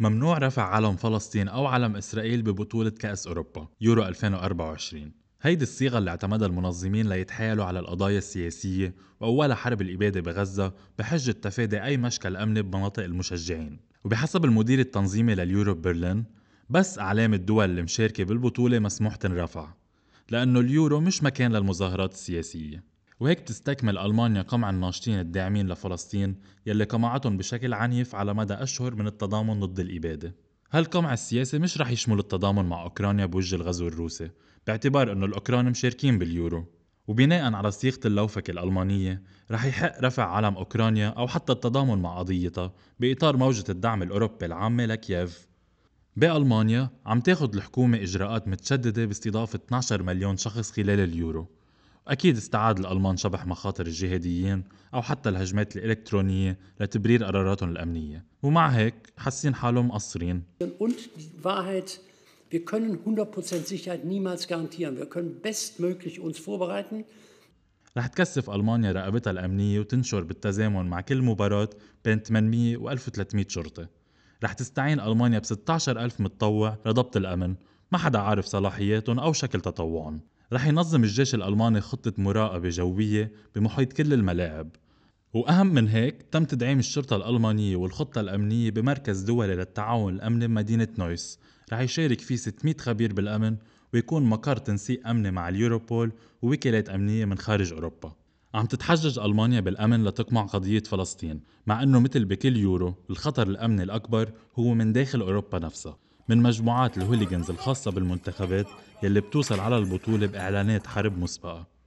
ممنوع رفع علم فلسطين أو علم إسرائيل ببطولة كأس أوروبا يورو 2024 هيدي الصيغة اللي اعتمدها المنظمين ليتحايلوا على القضايا السياسية وأولها حرب الإبادة بغزة بحجة تفادي أي مشكل أمني بمناطق المشجعين وبحسب المدير التنظيمي لليورو برلين بس أعلام الدول المشاركة بالبطولة مسموح تنرفع لأنه اليورو مش مكان للمظاهرات السياسية وهيك تستكمل ألمانيا قمع الناشطين الداعمين لفلسطين يلي قمعتهم بشكل عنيف على مدى أشهر من التضامن ضد الإبادة هالقمع السياسي مش رح يشمل التضامن مع أوكرانيا بوجه الغزو الروسي باعتبار أنه الأوكران مشاركين باليورو وبناء على صيغة اللوفك الألمانية رح يحق رفع علم أوكرانيا أو حتى التضامن مع قضيتها بإطار موجة الدعم الأوروبي العامة لكييف بألمانيا عم تاخد الحكومة إجراءات متشددة باستضافة 12 مليون شخص خلال اليورو أكيد استعاد الألمان شبح مخاطر الجهاديين أو حتى الهجمات الإلكترونية لتبرير قراراتهم الأمنية ومع هيك حاسين حالهم مقصرين Wir können 100% Sicherheit niemals garantieren. Wir können bestmöglich uns vorbereiten. رح تكثف ألمانيا رقبتها الأمنية وتنشر بالتزامن مع كل مباراة بين 800 و 1300 شرطة رح تستعين ألمانيا ب 16 ألف متطوع لضبط الأمن ما حدا عارف صلاحياتهم أو شكل تطوعهم رح ينظم الجيش الألماني خطة مراقبة جوية بمحيط كل الملاعب وأهم من هيك تم تدعيم الشرطة الألمانية والخطة الأمنية بمركز دولي للتعاون الأمني بمدينة نويس رح يشارك فيه 600 خبير بالأمن ويكون مقر تنسيق أمني مع اليوروبول ووكالات أمنية من خارج أوروبا عم تتحجج ألمانيا بالأمن لتقمع قضية فلسطين مع أنه مثل بكل يورو الخطر الأمني الأكبر هو من داخل أوروبا نفسها من مجموعات الهوليغنز الخاصة بالمنتخبات يلي بتوصل على البطولة بإعلانات حرب مسبقة